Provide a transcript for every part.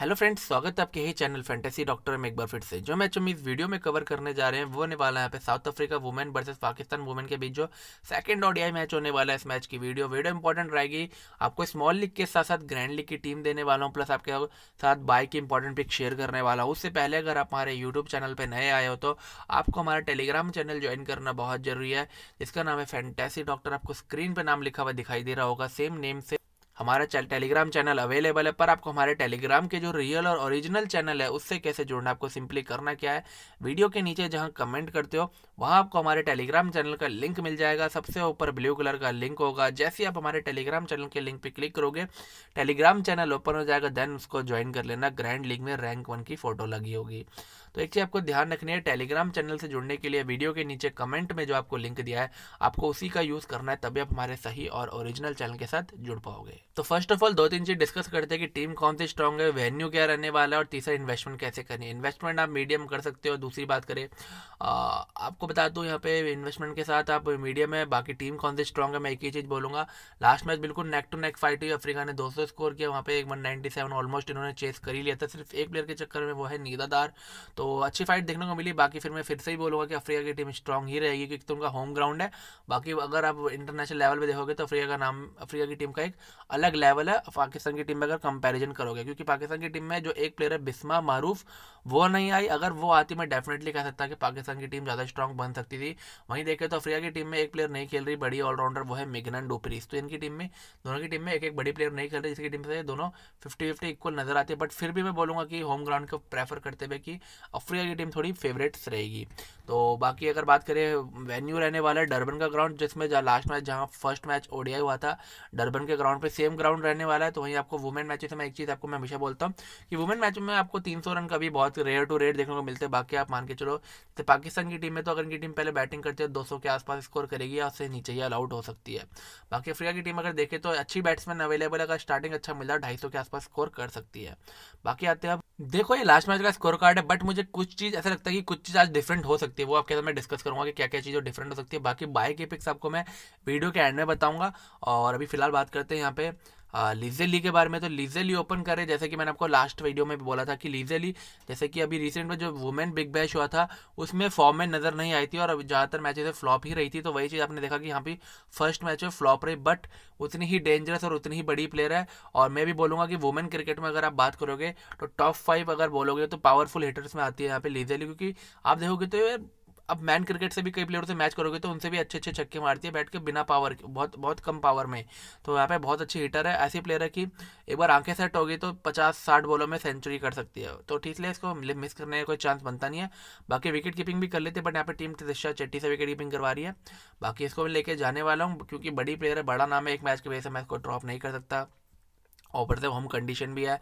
hello friends स्वागत है आपके ही चैनल फैंटेसी डॉक्टर में एक बार फिर से जो मैच हम इस वीडियो में कवर करने जा रहे हैं वो होने वाला है यहाँ पे South Africa women versus Pakistan women के बीच जो सेकंड ओडीआई मैच होने वाला है इस मैच की वीडियो वीडियो इंपॉर्टेंट रहेगी आपको स्मॉल लीग के साथ साथ ग्रैंड लीग की टीम देने वाला हूँ प्लस आपके साथ बाइक की इंपॉर्टेंट पिक शेयर करने वाला हूँ उससे पहले अगर आप हमारे यूट्यूब चैनल पर नए आए हो तो आपको हमारा टेलीग्राम चैनल ज्वाइन करना बहुत जरूरी है जिसका नाम है फैंटेसी डॉक्टर आपको स्क्रीन पर नाम लिखा हुआ दिखाई दे रहा होगा सेम नेम से हमारा टेलीग्राम चैनल अवेलेबल है पर आपको हमारे टेलीग्राम के जो रियल और ओरिजिनल चैनल है उससे कैसे जुड़ना आपको सिंपली करना क्या है वीडियो के नीचे जहां कमेंट करते हो वहां आपको हमारे टेलीग्राम चैनल का लिंक मिल जाएगा सबसे ऊपर ब्लू कलर का लिंक होगा जैसे आप हमारे टेलीग्राम चैनल के लिंक पर क्लिक करोगे टेलीग्राम चैनल ओपन हो जाएगा देन उसको ज्वाइन कर लेना ग्रैंड लीग में रैंक वन की फोटो लगी होगी तो एक चीज़ आपको ध्यान रखनी है टेलीग्राम चैनल से जुड़ने के लिए वीडियो के नीचे कमेंट में जो आपको लिंक दिया है आपको उसी का यूज़ करना है तभी आप हमारे सही और ओरिजिनल चैनल के साथ जुड़ पाओगे तो फर्स्ट ऑफ ऑल दो तीन चीज़ डिस्कस करते हैं कि टीम कौन सी स्ट्रॉन्ग है वेन्यू क्या रहने वाला है और तीसरा इन्वेस्टमेंट कैसे करनी है इन्वेस्टमेंट आप मीडियम कर सकते हो दूसरी बात करें आपको बता दूँ यहाँ पे इन्वेस्टमेंट के साथ आप मीडियम है बाकी टीम कौन सी स्ट्रॉन्ग है मैं एक ही चीज़ बोलूँगा लास्ट मैच बिल्कुल नेक टू नेक फाइट हुई अफ्रीका ने दो स्कोर किया वहाँ पे एक ऑलमोस्ट इन्होंने चेस कर ही लिया था सिर्फ एक प्लेयर के चक्कर में वो है नीदादार तो अच्छी फाइट देखने को मिली बाकी फिर मैं फिर से ही बोलूँगा कि अफ्रीका की टीम स्ट्रॉन्ग ही रहेगी क्योंकि तो उनका होम ग्राउंड है बाकी अगर आप इंटरनेशनल लेवल पर देखोगे तो अफ्रीका का नाम अफ्रीका की टीम का एक अलग लेवल है पाकिस्तान की टीम में अगर कंपेरिजन करोगे क्योंकि पाकिस्तान की टीम में जो एक प्लेयर है बिस्मा मारूफ वो नहीं आई अगर वो आती मैं डेफिनेटली कह सकता कि पाकिस्तान की टीम ज़्यादा स्ट्रॉन्ग बन सकती थी वहीं देखें तो अफ्रीका की टीम में एक प्लेयर नहीं खेल रही बड़ी ऑलराउंडर वो है मिगनन डोपरीज तो इनकी टीम में दोनों की टीम में एक एक बड़ी प्लेयर नहीं खेल रही जिसकी टीम से दोनों फिफ्टी फिफ्टी इक्वल नजर आते हैं बट फिर भी मैं बोलूँगा कि होम ग्राउंड को प्रेफर करते हुए कि अफ्रीका की टीम थोड़ी फेवरेट्स रहेगी तो बाकी अगर बात करें वेन्यू रहने वाला है डरबन का ग्राउंड जिसमें जहाँ लास्ट मैच जहाँ फर्स्ट मैच ओडीआई हुआ था डरबन के ग्राउंड पे सेम ग्राउंड रहने वाला है तो वहीं आपको वुमेन मैचेस में एक चीज़ आपको मैं हमेशा बोलता हूँ कि वुमेन मैच में आपको तीन रन कभी बहुत रेयर टू रेयर देखने को मिलते हैं बाकी आप मान के चलो तो पाकिस्तान की टीम में तो अगर इनकी टीम पहले बैटिंग करती है तो दो के आसपास स्कोर करेगी या उससे नीचे ही अलाउट हो सकती है बाकी अफ्रीका की टीम अगर देखे तो अच्छी बैट्समैन अवेलेबल अगर स्टार्टिंग अच्छा मिला ढाई के आसपास स्कोर कर सकती है बाकी आते हैं अब देखो ये लास्ट मैच का स्कोर कार्ड है बट मुझे मुझे कुछ चीज़ ऐसा लगता है कि कुछ चीज़ आज डिफरेंट हो सकती है वो आपके साथ मैं डिस्कस करूंगा कि क्या क्या चीज़ें डिफरेंट हो सकती है बाकी बाइक के पिक्स आपको मैं वीडियो के एंड में बताऊंगा और अभी फिलहाल बात करते हैं यहाँ पे लीजेली के बारे में तो लीजेली ओपन करें जैसे कि मैंने आपको लास्ट वीडियो में भी बोला था कि लीजेली जैसे कि अभी रिसेंट में जो वुमेन बिग बैश हुआ था उसमें फॉर्म में नज़र नहीं आई थी और ज़्यादातर मैचेस फ्लॉप ही रही थी तो वही चीज़ आपने देखा कि यहाँ पे फर्स्ट मैच में फ्लॉप रही बट उतनी ही डेंजरस और उतनी ही बड़ी प्लेयर है और मैं भी बोलूँगा कि वुमेन क्रिकेट में अगर आप बात करोगे तो टॉप फाइव अगर बोलोगे तो पावरफुल हिटर्स में आती है यहाँ पे लीजेली क्योंकि आप देखोगे तो अब मैन क्रिकेट से भी कई प्लेयर से मैच करोगे तो उनसे भी अच्छे अच्छे छक्के मारती है बैठ के बिना पावर के बहुत बहुत कम पावर में तो यहाँ पे बहुत अच्छी हिटर है ऐसी प्लेयर है कि एक बार आंखें सेट होगी तो पचास साठ बॉलों में सेंचुरी कर सकती है तो ठीक है इसको मिस करने का कोई चांस बनता नहीं है बाकी विकेट कीपिंग भी कर लेते हैं बट यहाँ पर टीम त्रिशा चेट्टी से विकेट कीपिंग करवा रही है बाकी इसको मैं लेके जाने वाला हूँ क्योंकि बड़ी प्लेयर है बड़ा नाम है एक मैच की वजह से मैं इसको ड्रॉप नहीं कर सकता ऊपर से होम कंडीशन भी है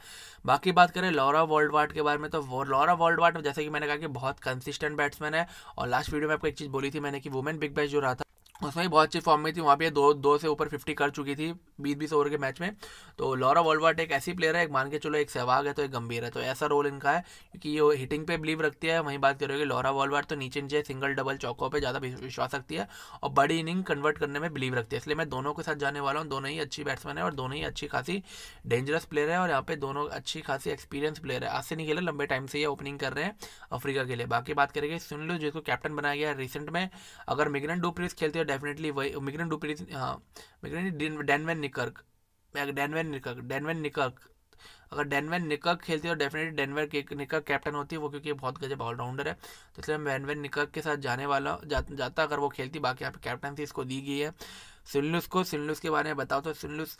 बाकी बात करें लॉरा वर्ल्ड के बारे में तो वो लॉरा वर्ल्ड जैसे कि मैंने कहा कि बहुत कंसिस्टेंट बैट्समैन है और लास्ट वीडियो में आपको एक चीज़ बोली थी मैंने कि वुमेन बिग बैच जो रहा था उसमें भी बहुत अच्छी फॉर्म में थी वहाँ पे दो दो से ऊपर फिफ्टी कर चुकी थी बीस बीस ओवर के मैच में तो लॉरा वॉलवाट एक ऐसी प्लेयर है एक मान के चलो एक सहवाग है तो एक गंभीर है तो ऐसा रोल इनका है क्योंकि ये हिटिंग पे बिलीव रखती है वहीं बात करोगे लॉरा वॉलवाट तो नीचे नीचे सिंगल डबल चौकों पर ज़्यादा विश्वास रखती है और बड़ी इनिंग कन्वर्ट करने में बिलीव रखती है इसलिए मैं दोनों के साथ जाने वाला हूँ दोनों ही अच्छी बैट्समैन है और दोनों ही अच्छी खासी डेंजरस प्लेयर है और यहाँ पे दोनों अच्छी खासी एक्सपीरियंस प्लेयर है आज से नहीं खेले लंबे टाइम से ये ओपनिंग कर रहे हैं अफ्रीका के लिए बाकी बात करेंगे सुन लो जिसको कैप्टन बनाया गया है रिसेंट में अगर मिग्रेंट डुप्रीस खेलते हैं डेफिनेटली वही मिग्रेन डुपरी हाँ मिग्रेन डैनवैन निकर्क डैनवैन निकर्क डैनवैन निकर्क अगर डेनवेन निकर्क खेलती है तो डेफिनेटली डेनवेन के निकर्क कैप्टन होती है वो क्योंकि बहुत गजब ऑलराउंडर है तो इसलिए मैं डेनवेन निकर्क के साथ जाने वाला जा, जाता अगर वो खेलती बाकी यहाँ पे कैप्टनसी इसको दी गई है सिल्लुस को सिल्लुस के बारे में बताओ तो सिल्लुस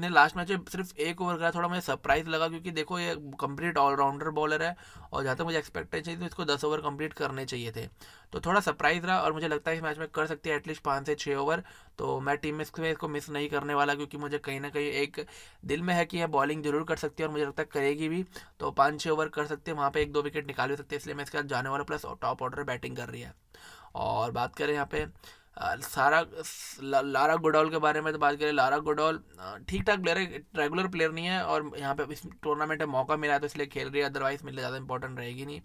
ने लास्ट मैच में सिर्फ एक ओवर करा थोड़ा मुझे सरप्राइज लगा क्योंकि देखो ये कंप्लीट ऑलराउंडर बॉलर है और जहाँ तक मुझे एक्सपेक्टेड चाहिए तो इसको दस ओवर कंप्लीट करने चाहिए थे तो थोड़ा सरप्राइज रहा और मुझे लगता है इस मैच में कर सकती है एटलीस्ट पाँच से छः ओवर तो मैं टीम में इसको, इसको मिस नहीं करने वाला क्योंकि मुझे कहीं ना कहीं एक दिल में है कि यह बॉलिंग जरूर कर सकती है और मुझे लगता है करेगी भी तो पाँच छः ओवर कर सकते हैं वहाँ पर एक दो विकेट निकाल भी सकते हैं इसलिए मैं इसके बाद जाने वाला प्लस टॉप ऑर्डर बैटिंग कर रही है और बात करें यहाँ पर सारा लारा गुडोल के बारे में तो बात करें लारा गुडोल ठीक ठाक प्लेयर है रेगुलर प्लेयर नहीं है और यहाँ पे इस टूर्नामेंट में मौका मिला है तो इसलिए खेल रही है अदरवाइज मेरे लिए ज़्यादा इंपॉर्टेंट रहेगी नहीं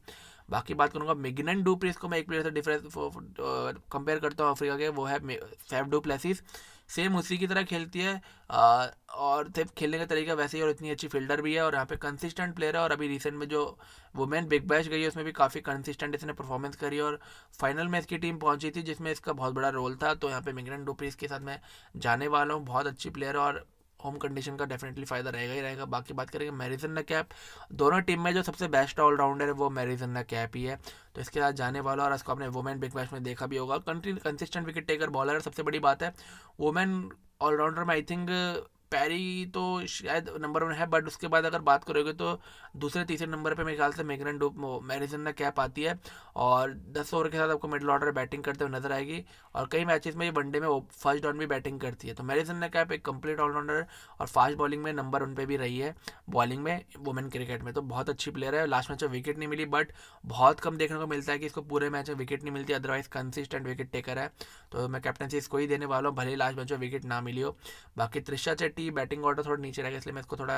बाकी बात करूँगा मिगनन डुप्रेस को मैं एक प्लेयर से डिफरेंस कंपेयर uh, करता हूँ अफ्रीका के वो है सेफ डुप्लेसिस सेम उसी की तरह खेलती है आ, uh, और सिर्फ खेलने का तरीका वैसे ही और इतनी अच्छी फील्डर भी है और यहाँ पे कंसिस्टेंट प्लेयर है और अभी रिसेंट में जो वुमेन बिग बैश गई है उसमें भी काफ़ी कंसिस्टेंट इसने परफॉर्मेंस करी और फाइनल में इसकी टीम पहुंची थी जिसमें इसका बहुत बड़ा रोल था तो यहाँ पे मिग्रेंट डोप्रीस के साथ मैं जाने वाला हूँ बहुत अच्छी प्लेयर और होम कंडीशन का डेफिनेटली फ़ायदा रहेगा ही रहेगा बाकी बात करेंगे मैरिजन ना कैप दोनों टीम में जो सबसे बेस्ट ऑलराउंडर है वो मैरिजन ना कैप ही है तो इसके साथ जाने वाला और इसको आपने वुमेन बिग मैच में देखा भी होगा कंसिस्टेंट विकेट टेकर बॉलर सबसे बड़ी बात है वुमेन ऑलराउंडर में आई थिंक पैरी तो शायद नंबर वन है बट उसके बाद अगर बात करोगे तो दूसरे तीसरे नंबर पे मेरे ख्याल से मेगन डोप मैरिजन ने कैप आती है और दस ओवर के साथ आपको मिडल ऑर्डर बैटिंग करते हुए नजर आएगी और कई मैचेस में ये वनडे में फर्स्ट डाउन भी बैटिंग करती है तो मैरिजन ने कैप एक कंप्लीट ऑलराउंडर और फास्ट बॉलिंग में नंबर वन पर भी रही है बॉलिंग में वुमेन क्रिकेट में तो बहुत अच्छी प्लेयर है लास्ट मैच में विकेट नहीं मिली बट बहुत कम देखने को मिलता है कि इसको पूरे मैच में विकेट नहीं मिलती अदरवाइज कंसिस्टेंट विकेट टेकर है तो मैं कैप्टनसी इसको ही देने वाला हूँ भले लास्ट मैच में विकेट ना मिली हो बाकी त्रिशा चेट टी बैटिंग ऑर्डर थोड़ा नीचे रहेगा इसलिए मैं इसको थोड़ा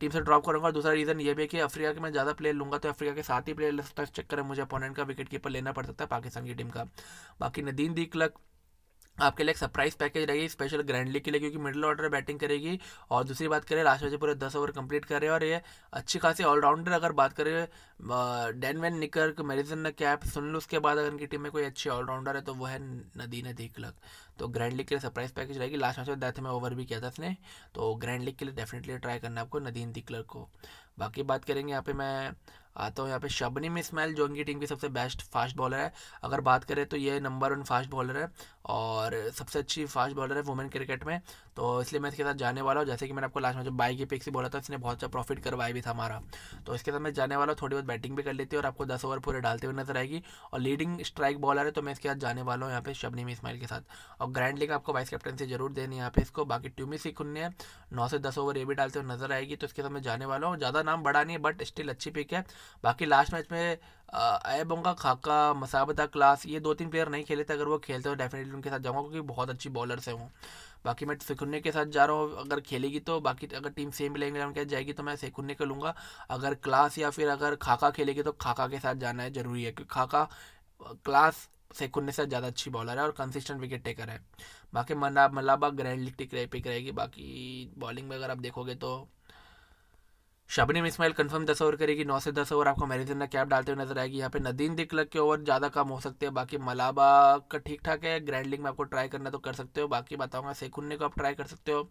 टीम से ड्रॉप करूँगा और दूसरा रीज़न ये भी है कि अफ्रीका के मैं ज़्यादा प्लेयर लूँगा तो अफ्रीका के साथ ही प्लेयर है चेक करें मुझे अपोनेंट का विकेट कीपर लेना पड़ सकता है पाकिस्तान की टीम का बाकी नदीन क्लक आपके लिए एक सरप्राइज पैकेज रहेगी स्पेशल लीग के लिए क्योंकि मिडिल ऑर्डर बैटिंग करेगी और दूसरी बात करें राष्ट्रपति पूरे दस ओवर कंप्लीट कर हैं और ये अच्छी खासी ऑलराउंडर अगर बात करें डेन वैन निकर मेरिजन कैप सुन लो उसके बाद अगर इनकी टीम में कोई अच्छी ऑलराउंडर है तो वो है नदीन दीकलक तो ग्रैंड लीग के लिए सरप्राइज पैकेज रहेगी लास्ट मैच में डेथ में ओवर भी किया था इसने तो ग्रैंड लीग के लिए डेफिनेटली ट्राई करना आपको नदीन दिक्लर को बाकी बात करेंगे यहाँ पे मैं आता तो हूँ यहाँ पे शबनम इसमाइल जो उनकी टीम की सबसे बेस्ट फास्ट बॉलर है अगर बात करें तो ये नंबर वन फास्ट बॉलर है और सबसे अच्छी फास्ट बॉलर है वुमेन क्रिकेट में तो इसलिए मैं इसके साथ जाने वाला हूँ जैसे कि मैंने आपको लास्ट में जो बाई की पिक से बोला था इसने बहुत अच्छा प्रॉफिट करवाया भी था हमारा तो इसके साथ मैं जाने वाला हूँ थोड़ी बहुत बैटिंग भी कर लेती है और आपको दस ओवर पूरे डालते हुए नजर आएगी और लीडिंग स्ट्राइक बॉलर है तो मैं इसके साथ जाने वाला हूँ यहाँ पे शबनी इसमाइल के साथ और ग्रैंड लीग आपको वाइस कैप्टन से जरूर देनी है यहाँ पे इसको बाकी ट्यूमी सीख है नौ से दस ओवर ये भी डालते हुए नजर आएगी तो इसके साथ मैं जाने वाला हूँ ज़्यादा नाम बढ़ा नहीं है बट स्टिल अच्छी पिक है बाकी लास्ट मैच में ऐबोंगा खाका मसाबदा क्लास ये दो तीन प्लेयर नहीं खेले थे अगर वो खेलते तो डेफिनेटली उनके साथ जाऊंगा क्योंकि बहुत अच्छी बॉलर्स हैं वो बाकी मैं सिकुन्ने के साथ जा रहा हूँ अगर खेलेगी तो बाकी अगर टीम सेम मिलेंगे उनके साथ जाएगी तो मैं सिकुन्ने को लूँगा अगर क्लास या फिर अगर खाका खेलेगी तो खाका के साथ जाना है ज़रूरी है क्योंकि खाका क्लास सेकुन्ने से ज़्यादा अच्छी बॉलर है और कंसिस्टेंट विकेट टेकर है बाकी मना मलाबा ग्रैंड लिटिक टिक रहेगी बाकी बॉलिंग में अगर आप देखोगे तो शबनम इसमाइल कंफर्म दस ओवर करेगी नौ से दस ओवर आपको मैरिजन कैप डालते हुए नजर आएगी यहाँ पे नदीन दिख लग के ओवर ज़्यादा कम हो सकते हैं बाकी मलाबा का ठीक ठाक है ग्रैंडलिंग में आपको ट्राई करना तो कर सकते हो बाकी बताऊंगा सेकुन्ने को आप ट्राई कर सकते हो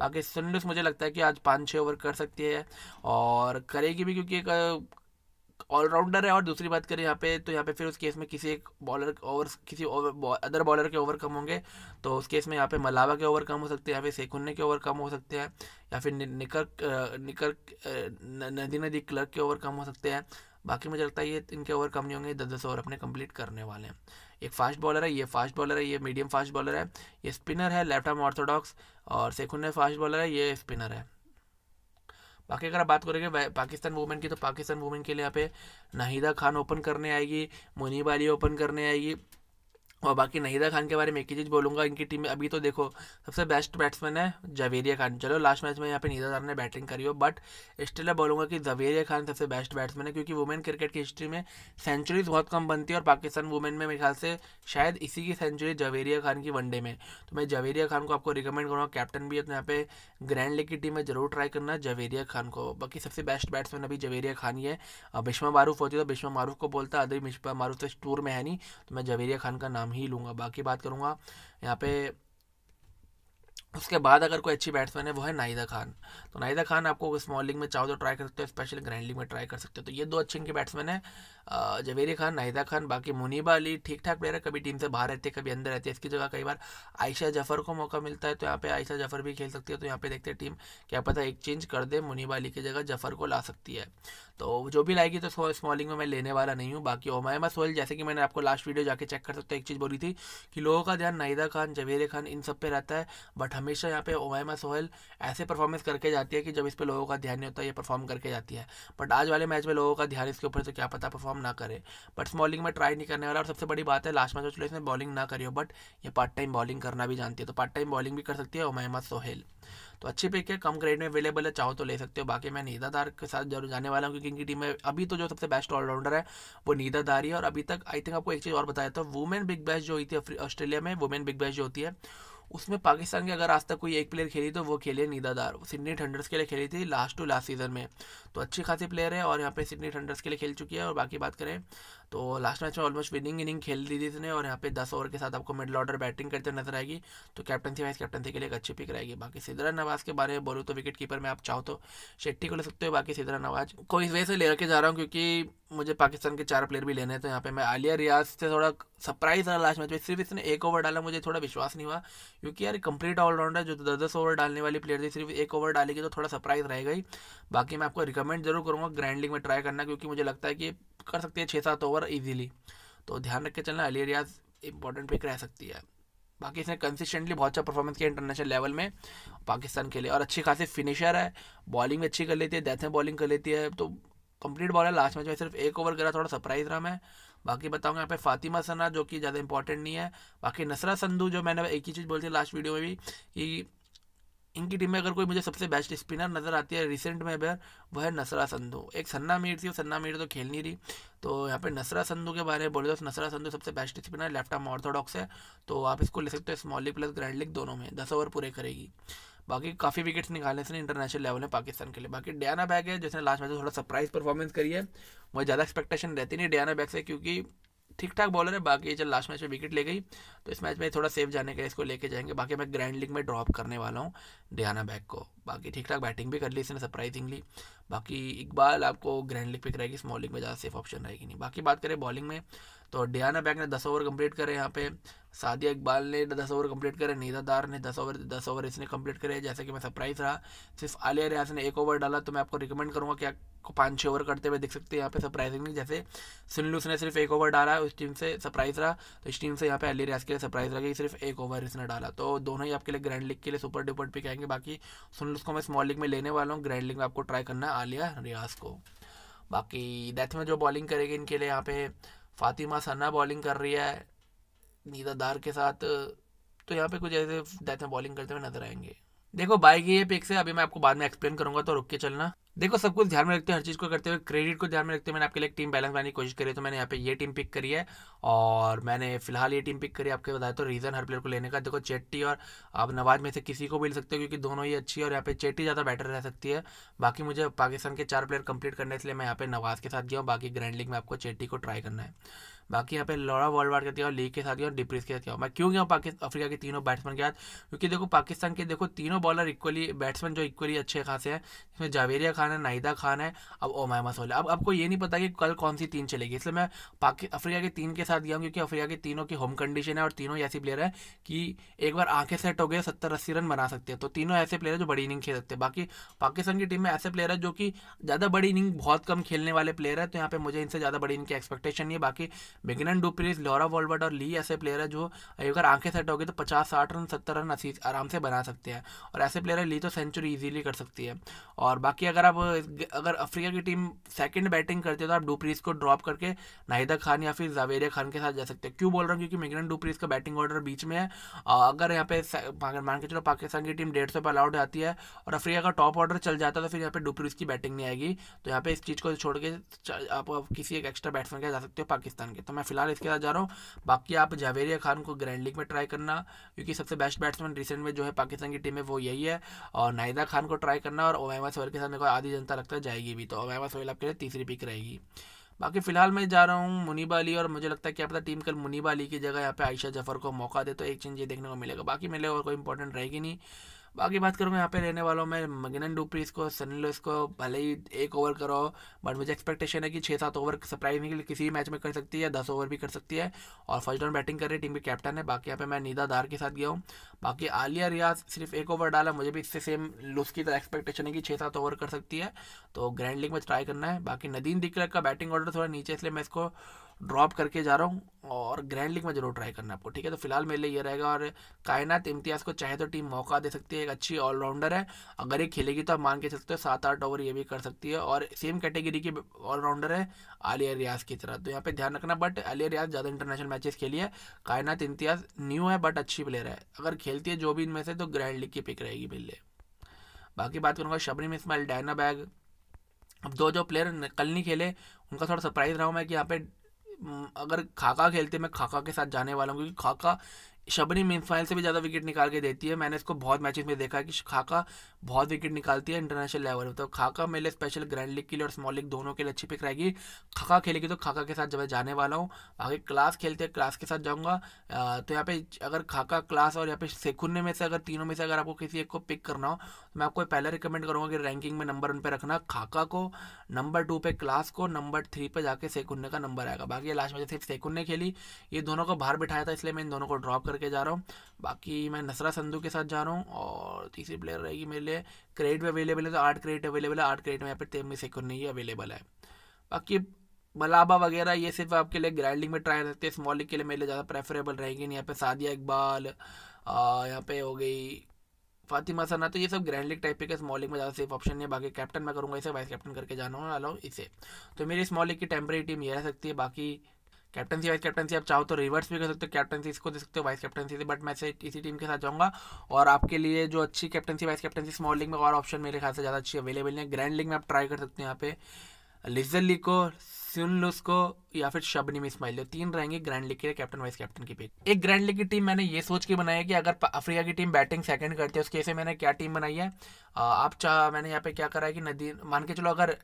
बाकी सुन्डस मुझे लगता है कि आज पाँच छः ओवर कर सकती है और करेगी भी क्योंकि एक ऑलराउंडर है और दूसरी बात करें यहाँ पे तो यहाँ पे फिर उस केस में किसी एक बॉलर ओवर किसी अदर बॉलर के ओवर कम होंगे तो उस केस में यहाँ पे मलावा के ओवर कम हो सकते हैं या फिर सेकुन्ने के ओवर कम हो सकते हैं या फिर निकर निकर नदी नदी क्लर्क के ओवर कम हो सकते हैं बाकी मुझे लगता है ये इनके ओवर कम नहीं होंगे दस दस ओवर अपने कंप्लीट करने वाले हैं एक फास्ट बॉलर है ये फास्ट बॉलर है ये मीडियम फास्ट बॉलर है ये स्पिनर है लेफ्ट आर्म ऑर्थोडॉक्स और सेकुन्ने फास्ट बॉलर है ये स्पिनर है बाकी अगर आप बात करेंगे पाकिस्तान वुमेन की तो पाकिस्तान वुमेन के लिए यहाँ पे नाहिदा खान ओपन करने आएगी मुनीबाली ओपन करने आएगी और बाकी नहीदा खान के बारे में एक ही चीज़ बोलूँगा इनकी टीम में अभी तो देखो सबसे बेस्ट बैट्समैन है जवेरिया खान चलो लास्ट मैच में यहाँ पे नहीदा खान ने बैटिंग करी हो बट स्टिल बोलूँगा कि जवेरिया खान सबसे बेस्ट बैट्समैन है क्योंकि वुमेन क्रिकेट की हिस्ट्री में सेंचुरीज बहुत कम बनती है और पाकिस्तान वुमेन में मेरे ख्याल से शायद इसी की सेंचुरी जवेरिया खान की वनडे में तो मैं जवेरिया खान को आपको रिकमेंड करूँगा कैप्टन भी है तो यहाँ पे ग्रैंड लीग की टीम में जरूर ट्राई करना जवेरिया खान को बाकी सबसे बेस्ट बैट्समैन अभी जवेरिया खान ही है बिश्मा मारूफ होती है तो बिश्मा मारूफ को बोलता अदरी बिश्मा मारूफ तो इस टूर में है नहीं तो मैं जवेरिया खान का नाम नाम ही लूंगा बाकी बात करूंगा यहाँ पे उसके बाद अगर कोई अच्छी बैट्समैन है वो है नाहिदा खान तो नाहिदा खान आपको स्मॉल लीग में चाहो तो ट्राई कर सकते हो स्पेशल ग्रैंड लीग में ट्राई कर सकते हो तो ये दो अच्छे इनके बैट्समैन है जवेरी खान नाहिदा खान बाकी मुनीबा अली ठीक ठाक प्लेयर है कभी टीम से बाहर रहती है कभी अंदर रहती है इसकी जगह कई बार आयशा जफर को मौका मिलता है तो यहाँ पे आयशा जफर भी खेल सकती है तो यहाँ पे देखते हैं टीम क्या पता एक चेंज कर दे मुनीबा अली की जगह जफर को ला सकती है तो जो भी लाएगी तो स्मॉलिंग में मैं लेने वाला नहीं हूँ बाकी ओमायमा सोहेल जैसे कि मैंने आपको लास्ट वीडियो जाके चेक कर सकते एक चीज़ बोली थी कि लोगों का ध्यान नाहिदा खान जवेरे खान इन सब पे रहता है बट हमेशा यहाँ पे ओमायमा सोहेल ऐसे परफॉर्मेंस करके जाती है कि जब इस पर लोगों का ध्यान नहीं होता ये परफॉर्म करके जाती है बट आज वाले मैच में लोगों का ध्यान इसके ऊपर तो क्या पता परफॉर्म परफॉर्म ना करे बट बॉलिंग में ट्राई नहीं करने वाला और सबसे बड़ी बात है लास्ट मैच चलो इसने बॉलिंग ना करी हो बट ये पार्ट टाइम बॉलिंग करना भी जानती है तो पार्ट टाइम बॉलिंग भी कर सकती है उमैमा सोहेल तो अच्छी पिक है कम ग्रेड में अवेलेबल है चाहो तो ले सकते हो बाकी मैं नीदादार के साथ जरूर जाने वाला हूँ क्योंकि इनकी टीम में अभी तो जो सबसे बेस्ट ऑलराउंडर है वो नीदादार ही है और अभी तक आई थिंक आपको एक चीज़ और बताया था वुमेन बिग बैश जो हुई थी ऑस्ट्रेलिया में वुमेन बिग बैश जो होती है उसमें पाकिस्तान के अगर आज तक कोई एक प्लेयर खेली तो वो खेले निदादार सिडनी थंडर्स के लिए खेली थी लास्ट टू लास्ट सीजन में तो अच्छी खासी प्लेयर है और यहाँ पे सिडनी थंडर्स के लिए खेल चुकी है और बाकी बात करें तो लास्ट मैच में ऑलमोस्ट विनिंग इनिंग खेल दी थी इसने और यहाँ पे दस ओवर के साथ आपको मिडल ऑर्डर बैटिंग करते नजर आएगी तो कैप्टनसी वाइस कैप्टनसी के लिए एक अच्छी पिक रहेगी बाकी सिदरा नवाज के बारे में बोलूँ तो विकेट कीपर में आप चाहो तो शेट्टी को ले सकते हो बाकी सिदरा नवाज को इस वजह से लेकर रखे जा रहा हूँ क्योंकि मुझे पाकिस्तान के चार प्लेयर भी लेने हैं तो यहाँ पे मैं आलिया रियाज से थोड़ा सरप्राइज रहा लास्ट मैच में सिर्फ इसने एक ओवर डाला मुझे थोड़ा विश्वास नहीं हुआ क्योंकि यार कंप्लीट ऑलराउंडर जो दस दस ओवर डालने वाली प्लेयर थी सिर्फ एक ओवर डालेगी तो थोड़ा सरप्राइज रह गई बाकी मैं आपको रिकमेंड जरूर करूँगा ग्रैंड लीग में ट्राई करना क्योंकि मुझे लगता है कि कर सकती है छः सात ओवर ओवर इजीली तो ध्यान रख के चलना अली रियाज इंपॉर्टेंट पिक रह सकती है बाकी इसने कंसिस्टेंटली बहुत अच्छा परफॉर्मेंस किया इंटरनेशनल लेवल में पाकिस्तान के लिए और अच्छी खासी फिनिशर है बॉलिंग भी अच्छी कर लेती है डेथ में बॉलिंग कर लेती है तो कंप्लीट बॉलर लास्ट मैच में सिर्फ एक ओवर करा थोड़ा सरप्राइज रहा मैं बाकी बताऊंगा यहाँ पे फातिमा सना जो कि ज़्यादा इंपॉर्टेंट नहीं है बाकी नसरा संधू जो मैंने एक ही चीज़ बोली थी लास्ट वीडियो में भी कि इनकी टीम में अगर कोई मुझे सबसे बेस्ट स्पिनर नज़र आती है रिसेंट में अगर वह है नसरा संधू एक सन्ना मीर थी सन्ना मीर तो खेल नहीं रही तो यहाँ पे नसरा संधू के बारे में बोले तो नसरा संधू सबसे best spinner left arm orthodox है तो आप इसको ले सकते हो small league plus grand league दोनों में दस ओवर पूरे करेगी बाकी काफ़ी विकेट्स निकाले इसने इंटरनेशनल लेवल में पाकिस्तान के लिए बाकी डियाना बैग है जिसने लास्ट मैच में थोड़ा सरप्राइज परफॉर्मेंस करी है मुझे ज़्यादा एक्सपेक्टेशन रहती नहीं डियाना बैग से क्योंकि ठीक ठाक बॉलर है बाकी जब लास्ट मैच में विकेट ले गई तो इस मैच में थोड़ा सेफ जाने का इसको लेके जाएंगे बाकी मैं ग्रैंड लीग में ड्रॉप करने वाला हूँ डियाना बैग को बाकी ठीक ठाक बैटिंग भी कर ली इसने सरप्राइजिंगली बाकी इकबाल आपको ग्रैंड लीग पे कराएगी स्मॉल लीग में ज़्यादा सेफ ऑप्शन रहेगी नहीं बाकी बात करें बॉलिंग में तो डियाना बैक ने दस ओवर कंप्लीट करे यहाँ पे सादिया इकबाल ने दस ओवर कंप्लीट करे नीदा दार ने दस ओवर दस ओवर इसने कंप्लीट करे जैसे कि मैं सरप्राइज रहा सिर्फ आलिया रियाज ने एक ओवर डाला तो मैं आपको रिकमेंड करूँगा कि आपको पाँच छः ओवर करते हुए दिख सकते हैं यहाँ पे सरप्राइजिंगली जैसे सिनलूस ने सिर्फ एक ओवर डाला उस टीम से सरप्राइज रहा तो इस टीम से यहाँ पे अली रियाज के लिए सरप्राइज रहा कि सिर्फ एक ओवर इसने डाला तो दोनों ही आपके लिए ग्रैंड लीग के लिए सुपर डुपर पिक आएंगे बाकी सुनलूस को मैं स्मॉल लीग में लेने वाला हूँ ग्रैंड लीग में आपको ट्राई करना है आलिया रियाज को बाकी डेथ में जो बॉलिंग करेगी इनके लिए यहाँ पे फातिमा सन्ना बॉलिंग कर रही है नीदादार के साथ तो यहाँ पे कुछ ऐसे डेथ में बॉलिंग करते हुए नजर आएंगे देखो बाइक की ये पिक्स से अभी मैं आपको बाद में एक्सप्लेन करूँगा तो रुक के चलना देखो सब कुछ ध्यान में रखते हैं हर चीज़ को करते हुए क्रेडिट को ध्यान में रखते हुए मैंने आपके लिए टीम बैलेंस बनाने की कोशिश करी तो मैंने यहाँ पे ये टीम पिक करी है और मैंने फिलहाल ये टीम पिक करी आपके बताया तो रीज़न हर प्लेयर को लेने का देखो चेट्टी और आप नवाज में से किसी को भी ले सकते हो क्योंकि दोनों ही अच्छी है और यहाँ पे चेट्टी ज़्यादा बेटर रह सकती है बाकी मुझे पाकिस्तान के चार प्लेयर कंप्लीट करने इसलिए मैं यहाँ पे नवाज के साथ गया हूँ बाकी ग्रैंड लीग में आपको चेट्टी को ट्राई करना है बाकी यहाँ पे लॉरा वॉलवार के और लीग के साथ और डिप्रीज के साथ मैं क्यों गया हूँ अफ्रीका के तीनों बैट्समैन के साथ क्योंकि देखो पाकिस्तान के देखो तीनों बॉलर इक्वली बैट्समैन जो इक्वली अच्छे खासे हैं इसमें जावेरिया खान है नाहिदा खान है अब ओमाय मसोले अब आपको ये नहीं पता कि कल कौन सी टीम चलेगी इसलिए मैं अफ्रीका के तीन के साथ गया हूँ क्योंकि अफ्रीका के तीनों की होम कंडीशन है और तीनों ऐसी प्लेयर है कि एक बार आंखें सेट हो गए सत्तर अस्सी रन बना सकते हैं तो तीनों ऐसे प्लेयर है जो बड़ी इनिंग खेल सकते हैं बाकी पाकिस्तान की टीम में ऐसे प्लेयर है जो कि ज़्यादा बड़ी इनिंग बहुत कम खेलने वाले प्लेयर है तो यहाँ पे मुझे इनसे ज़्यादा बड़ी इनकी एक्सपेक्टेशन नहीं है बाकी बिगिनन डुप्रेस लॉरा वॉलवर्ड और ली ऐसे प्लेयर है जो अगर आंखें सेट होगी तो पचास साठ रन सत्तर रन अस्सी आराम से बना सकते हैं और ऐसे प्लेयर है ली तो सेंचुरी ईजिली कर सकती है और बाकी अगर आप अगर अफ्रीका की टीम सेकेंड बैटिंग करती है तो आप डुप्रीज को ड्रॉप करके नाहिदा खान या फिर जावेरिया खान के साथ जा सकते हैं क्यों बोल रहा हूँ क्योंकि मिगनन डुप्रीज का बैटिंग ऑर्डर बीच में है अगर यहाँ पे मान के चलो पाकिस्तान की टीम डेढ़ सौ पर अलाउड आती है और अफ्रीका का टॉप ऑर्डर चल जाता है तो फिर यहाँ पे डुप्रीज की बैटिंग नहीं आएगी तो यहाँ पे इस चीज़ को छोड़ के आप किसी एक एक्स्ट्रा बैट्समैन के जा सकते हो पाकिस्तान के सकता तो मैं फिलहाल इसके साथ जा रहा हूँ बाकी आप जावेरिया खान को ग्रैंड लीग में ट्राई करना क्योंकि सबसे बेस्ट बैट्समैन रिसेंट में जो है पाकिस्तान की टीम में वो यही है और नायदा खान को ट्राई करना और ओवैमा सोहेल के साथ मेरे को आधी जनता लगता है जाएगी भी तो ओवैमा सोहेल आपके लिए तीसरी पिक रहेगी बाकी फिलहाल मैं जा रहा हूँ मुनीबा अली और मुझे लगता है कि आप टीम कल मुनीबा अली की जगह यहाँ पे आयशा जफर को मौका दे तो एक चेंज ये देखने को मिलेगा बाकी मेरे और कोई इंपॉर्टेंट रहेगी नहीं बाकी बात करूँ यहाँ पे रहने वालों में मगनन डुप्री इसको सनी लुइस को भले ही एक ओवर करो बट मुझे एक्सपेक्टेशन है कि छः सात ओवर नहीं किसी भी मैच में कर सकती है दस ओवर भी कर सकती है और फर्स्ट डाउन बैटिंग कर रही टीम की कैप्टन है बाकी यहाँ पे मैं नीदा दार के साथ गया हूँ बाकी आलिया रियाज सिर्फ एक ओवर डाला मुझे भी इससे सेम लुस की तरह एक्सपेक्टेशन है कि छः सात ओवर कर सकती है तो ग्रैंड लीग में ट्राई करना है बाकी नदीन दिक्कत का बैटिंग ऑर्डर थोड़ा नीचे इसलिए मैं इसको ड्रॉप करके जा रहा हूँ और ग्रैंड लीग में जरूर ट्राई करना आपको ठीक है तो फिलहाल मेरे लिए ये रहेगा और कायनात इम्तियाज़ को चाहे तो टीम मौका दे सकती है एक अच्छी ऑलराउंडर है अगर ये खेलेगी तो आप मान के सकते हो सात आठ ओवर ये भी कर सकती है और सेम कैटेगरी की ऑलराउंडर है आलिया रियाज की तरह तो यहाँ पे ध्यान रखना बट आलिया रियाज ज़्यादा इंटरनेशनल मैचेस खेली है कायनात इम्तियाज़ न्यू है बट अच्छी प्लेयर है अगर खेलती है जो भी इनमें से तो ग्रैंड लीग की पिक रहेगी मेरे लिए बाकी बात करूँगा शबरीम इसमाइल डायना बैग अब दो जो प्लेयर कल नहीं खेले उनका थोड़ा सरप्राइज रहा हूँ मैं कि यहाँ पे अगर खाका खेलते मैं खाका के साथ जाने वाला हूँ क्योंकि खाका शबरी मिसफाइल से भी ज़्यादा विकेट निकाल के देती है मैंने इसको बहुत मैचेस में देखा कि खाका बहुत विकेट निकालती है इंटरनेशनल लेवल में तो खाका मेरे लिए स्पेशल ग्रैंड लीग के लिए और स्मॉल लीग दोनों के लिए अच्छी पिक रहेगी खाका खेलेगी तो खाका के साथ जब जाने वाला हूँ बाकी क्लास खेलते हैं क्लास के साथ जाऊँगा तो यहाँ पे अगर खाका क्लास और यहाँ पे सेकुन्ने में से अगर तीनों में से अगर आपको किसी एक को पिक करना हो तो मैं आपको पहले रिकमेंड करूँगा कि रैंकिंग में नंबर उन पर रखना खाका को नंबर टू पर क्लास को नंबर थ्री पर जाकर सेकुन्ने का नंबर आएगा बाकी लास्ट में जैसे सेकुन्ने खेली ये दोनों को बाहर बिठाया था इसलिए मैं इन दोनों को ड्रॉप कर करके जा रहा हूँ बाकी मैं नसरा संधू के साथ जा रहा हूँ और तीसरी प्लेयर रहेगी मेरे लिए क्रेडिट में अवेलेबल है तो आठ क्रेडिट अवेलेबल है आठ क्रेडिट में यहाँ पर तेमी सेकुन्नी ही अवेलेबल है बाकी मलाबा वगैरह ये सिर्फ आपके लिए ग्राइंडिंग में ट्राई रहते हैं स्मॉल के लिए मेरे लिए ज़्यादा प्रेफरेबल रहेगी नहीं यहाँ पर सादिया इकबाल यहाँ पे हो गई फातिमा सना तो ये सब ग्रैंड लीग टाइप के स्मॉल लीग में ज़्यादा सेफ ऑप्शन है बाकी कैप्टन मैं करूँगा इसे वाइस कैप्टन करके जाना वाला हूँ इसे तो मेरी स्मॉल लीग की टेम्प्रेरी टीम ये रह सकती है बाकी कैप्टनसी वाइस कैप्टनसी आप चाहो तो रिवर्स भी कर सकते हो कैप्टनसी इसको दे सकते हो वाइस कैप्टनसी से बट मैं इसी टीम के साथ जाऊंगा और आपके लिए जो अच्छी captaincy vice captaincy small league में और ऑप्शन मेरे ख्याल से ज़्यादा अच्छी अवेलेबल है ग्रैंड लीग में आप ट्राई कर सकते हो यहाँ पे लिजल लीग को सुन लुस को या फिर शबनी में स्माइल तीन रहेंगे ग्रैंड लीग के लिए कैप्टन वाइस कैप्टन की पिक एक ग्रैंड लीग की टीम मैंने ये सोच के बनाया कि अगर अफ्रीका की टीम बैटिंग सेकंड करती है उसके ऐसे मैंने क्या टीम बनाई है आप चाह मैंने यहाँ पे क्या करा है कि नदी मान के चलो अगर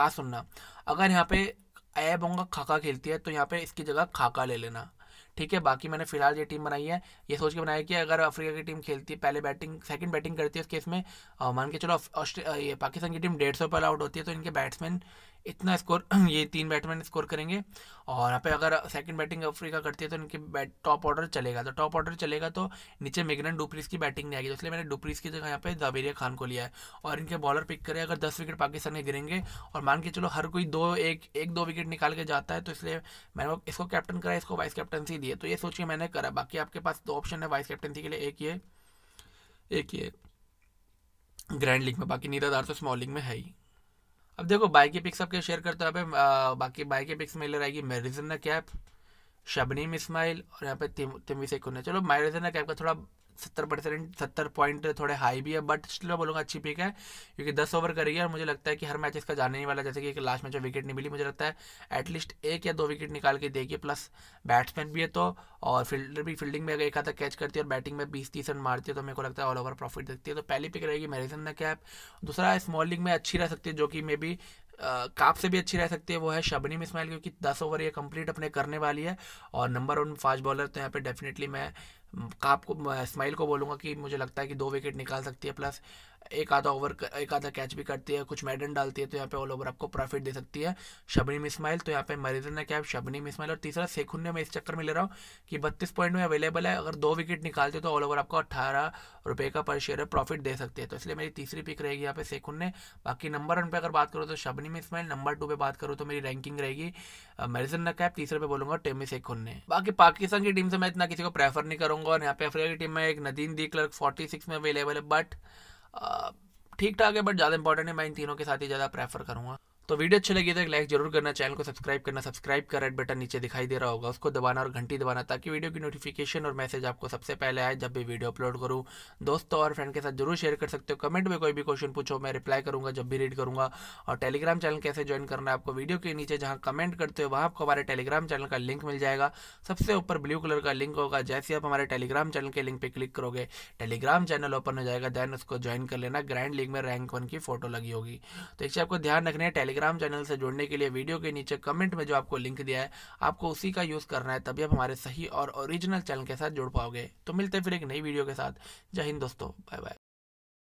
बात सुनना अगर यहाँ पे ऐब होगा खाका खेलती है तो यहाँ पे इसकी जगह खाका ले लेना ठीक है बाकी मैंने फिलहाल ये टीम बनाई है ये सोच के बनाया कि अगर अफ्रीका की टीम खेलती है पहले बैटिंग सेकंड बैटिंग करती है उस केस में मान के चलो ये पाकिस्तान की टीम डेढ़ सौ पर आउट होती है तो इनके बैट्समैन इतना स्कोर ये तीन बैट्समैन स्कोर करेंगे और यहाँ पे अगर सेकंड बैटिंग अफ्रीका करती है तो इनके बैट टॉप ऑर्डर चलेगा तो टॉप ऑर्डर चलेगा तो नीचे मेगनन डुप्रीस की बैटिंग नहीं आएगी तो इसलिए मैंने डुप्रीस की जगह यहाँ पे जवेरिया खान को लिया है और इनके बॉलर पिक करें अगर दस विकेट पाकिस्तान के गिरेंगे और मान के चलो हर कोई दो एक एक दो विकेट निकाल के जाता है तो इसलिए मैंने इसको कैप्टन करा इसको वाइस कैप्टनसी दी तो ये सोच के मैंने करा बाकी आपके पास दो ऑप्शन है वाइस कैप्टनसी के लिए एक ये एक ये ग्रैंड लीग में बाकी नीरज दार तो स्मॉल लीग में है ही अब देखो बाइक के पिक्स आपके शेयर करते हो यहाँ पे बाकी बाइक के पिक्स में ले रहेगी मेरिजन कैप शबनीम इस्माइल और यहाँ पे तिम, तिमी से कुन्ना चलो मेरिजन कैप का थोड़ा सत्तर परसेंट सत्तर पॉइंट थोड़े हाई भी है बट स्टिल मैं बोलूँगा अच्छी पिक है क्योंकि दस ओवर करेगी और मुझे लगता है कि हर मैच इसका जाने ही वाला जैसे कि लास्ट मैच में विकेट नहीं मिली मुझे लगता है एटलीस्ट एक या दो विकेट निकाल के देगी प्लस बैट्समैन भी है तो और फील्डर भी फील्डिंग में अगर एक आधा कैच करती है और बैटिंग में बीस तीस रन मारती है तो मेरे को लगता है ऑल ओवर प्रॉफिट देखती है तो पहली पिक रहेगी मैरिसन द कैप दूसरा स्मॉल लीग में अच्छी रह सकती है जो कि मे बी काप से भी अच्छी रह सकती है वो है शबनी मिसमाइल क्योंकि दस ओवर ये कंप्लीट अपने करने वाली है और नंबर वन फास्ट बॉलर तो यहाँ पे डेफिनेटली मैं आपको स्माइल को बोलूँगा कि मुझे लगता है कि दो विकेट निकाल सकती है प्लस एक आधा ओवर एक आधा कैच भी करती है कुछ मेडन डालती है तो यहाँ पे ऑल ओवर आपको प्रॉफिट दे सकती है शबनीम इस्माइल तो यहाँ पे मरीजन कैप शबनीम इस्माइल और तीसरा सेखुन्ने में इस चक्कर में ले रहा हूँ कि बत्तीस पॉइंट में अवेलेबल है अगर दो विकेट निकालते तो ऑल ओवर आपको अट्ठारह रुपये का पर शेयर प्रॉफिट दे सकती है तो इसलिए मेरी तीसरी पिक रहेगी यहाँ पे ने बाकी नंबर वन पर अगर बात करूँ तो शबनीम इस्माइल नंबर टू पर बात करूँ तो मेरी रैंकिंग रहेगी मरीजन कैप तीसरे पे बोलूँगा टेमी सेखुन्ने बाकी पाकिस्तान की टीम से मैं इतना किसी को प्रेफर नहीं करूँगा और यहाँ पे अफ्रीका की टीम में एक नदीन दी क्लर्क फोर्टी में अवेलेबल है बट ठीक ठाक है बट ज़्यादा इंपॉर्टेंट है मैं इन तीनों के साथ ही ज़्यादा प्रेफर करूँगा तो वीडियो अच्छी लगी तो एक लाइक जरूर करना चैनल को सब्सक्राइब करना सब्सक्राइब का रेड बटन नीचे दिखाई दे रहा होगा उसको दबाना और घंटी दबाना ताकि वीडियो की नोटिफिकेशन और मैसेज आपको सबसे पहले आए जब भी वीडियो अपलोड करूँ दोस्तों और फ्रेंड के साथ जरूर शेयर कर सकते हो कमेंट में कोई भी क्वेश्चन पूछो मैं रिप्लाई करूँगा जब भी रीड करूँगा और टेलीग्राम चैनल कैसे ज्वाइन करना है आपको वीडियो के नीचे जहाँ कमेंट करते हो वहाँ आपको हमारे टेलीग्राम चैनल का लिंक मिल जाएगा सबसे ऊपर ब्लू कलर का लिंक होगा जैसे आप हमारे टेलीग्राम चैनल के लिंक पर क्लिक करोगे टेलीग्राम चैनल ओपन हो जाएगा देन उसको ज्वाइन कर लेना ग्रैंड लीग में रैंक वन की फोटो लगी होगी तो इससे आपको ध्यान रखना है टेलीग्राम चैनल से जुड़ने के लिए वीडियो के नीचे कमेंट में जो आपको लिंक दिया है आपको उसी का यूज़ करना है तभी आप हमारे सही और ओरिजिनल चैनल के साथ जुड़ पाओगे तो मिलते फिर एक नई वीडियो के साथ जय हिंद दोस्तों बाय बाय